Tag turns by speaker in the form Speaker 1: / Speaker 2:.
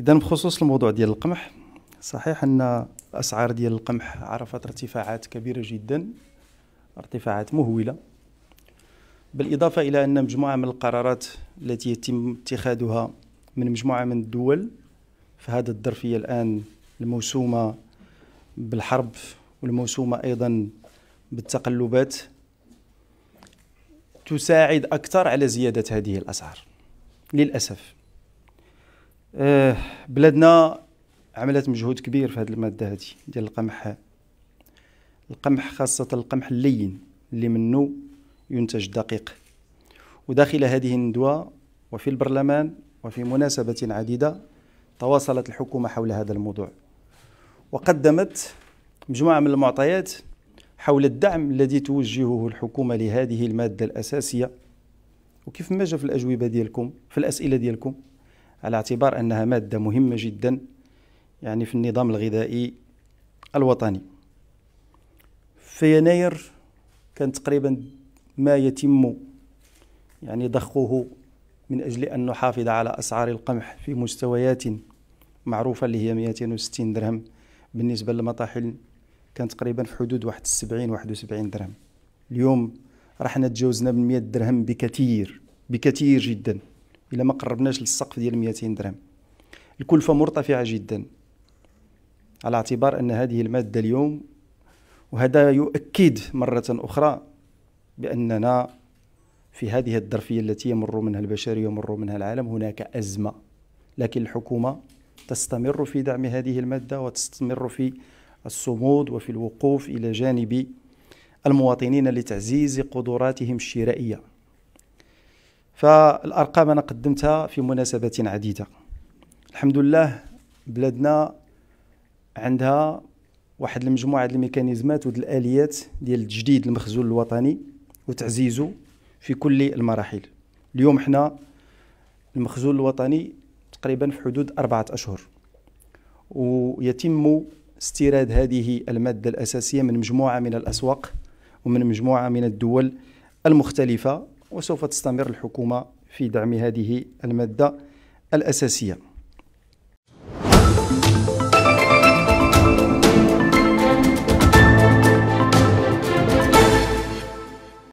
Speaker 1: اذا بخصوص الموضوع ديال القمح صحيح ان اسعار ديال القمح عرفت ارتفاعات كبيره جدا ارتفاعات مهوله بالاضافه الى ان مجموعه من القرارات التي يتم اتخاذها من مجموعه من الدول في هذه الظرفيه الان الموسومه بالحرب والموسومه ايضا بالتقلبات تساعد اكثر على زياده هذه الاسعار للاسف آه بلادنا عملت مجهود كبير في هذه الماده هذه ديال القمح القمح خاصه القمح اللين اللي منه ينتج الدقيق وداخل هذه الندوه وفي البرلمان وفي مناسبه عديده تواصلت الحكومه حول هذا الموضوع وقدمت مجموعه من المعطيات حول الدعم الذي توجهه الحكومه لهذه الماده الاساسيه وكيف ما جاء في الاجوبه ديالكم في الاسئله ديالكم على اعتبار أنها مادة مهمة جدا يعني في النظام الغذائي الوطني في يناير كان تقريبا ما يتم يعني ضخه من أجل أن نحافظ على أسعار القمح في مستويات معروفة اللي هي 260 درهم بالنسبة للمطاحن كان تقريبا في حدود واحد 71 درهم اليوم راح نتجاوزنا من 100 درهم بكثير بكثير جدا الا ما قربناش للسقف ديال 200 درهم الكلفه مرتفعه جدا على اعتبار ان هذه الماده اليوم وهذا يؤكد مره اخرى باننا في هذه الظرفيه التي يمر منها البشريه ويمر منها العالم هناك ازمه لكن الحكومه تستمر في دعم هذه الماده وتستمر في الصمود وفي الوقوف الى جانب المواطنين لتعزيز قدراتهم الشرائيه فالارقام انا قدمتها في مناسبات عديده الحمد لله بلادنا عندها واحد المجموعه ديال الميكانيزمات ود الاليات ديال تجديد المخزون الوطني وتعزيزه في كل المراحل اليوم حنا المخزون الوطني تقريبا في حدود أربعة أشهر ويتم استيراد هذه المادة الأساسية من مجموعة من الأسواق ومن مجموعة من الدول المختلفة وسوف تستمر الحكومة في دعم هذه المادة الأساسية